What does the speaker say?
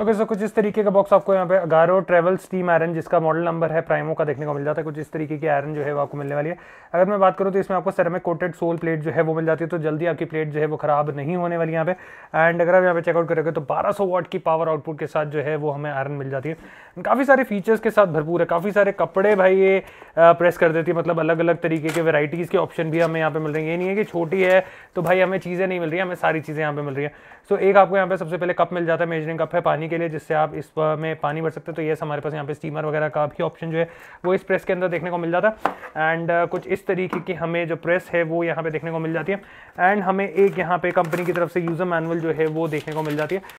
okay okay, सो so कुछ इस तरीके का बॉक्स आपको यहाँ पे अगारो ट्रेवल स्टीम आयरन जिसका मॉडल नंबर है प्राइमो का देखने को मिल जाता है कुछ इस तरीके की आयरन जो है वो आपको मिलने वाली है अगर मैं बात करूँ तो इसमें आपको सेरेमिक कोटेड सोल प्लेट जो है वो मिल जाती है तो जल्दी आपकी प्लेट जो है वो खराब नहीं होने वाली यहाँ पे एंड अगर आप यहाँ पे चेकआउट करोगे तो बारह सौ की पावर आउटपुट के साथ जो है वो हमें आयरन मिल जाती है काफ़ी सारे फीचर्स के साथ भरपूर है काफ़ी सारे कपड़े भाई ये प्रेस कर देती है मतलब अलग अलग तरीके के वैराइटीज़ के ऑप्शन भी हमें यहाँ पे मिल रही है ये नहीं है कि छोटी है तो भाई हमें चीज़ें नहीं मिल रही हमें सारी चीज़ें यहाँ पे मिल रही हैं सो so, एक आपको यहाँ पे सबसे पहले कप मिल जाता है मेजरिंग कप है पानी के लिए जिससे आप इस में पानी भर सकते हैं तो येस हमारे पास यहाँ पे स्टीमर वगैरह का भी ऑप्शन जो है वो इस प्रेस के अंदर देखने को मिल जाता है एंड कुछ इस तरीके की हमें जो प्रेस है वो यहाँ पे देखने को मिल जाती है एंड हमें एक यहाँ पे कंपनी की तरफ से यूज़र मैनुअल जो है वो देखने को मिल जाती है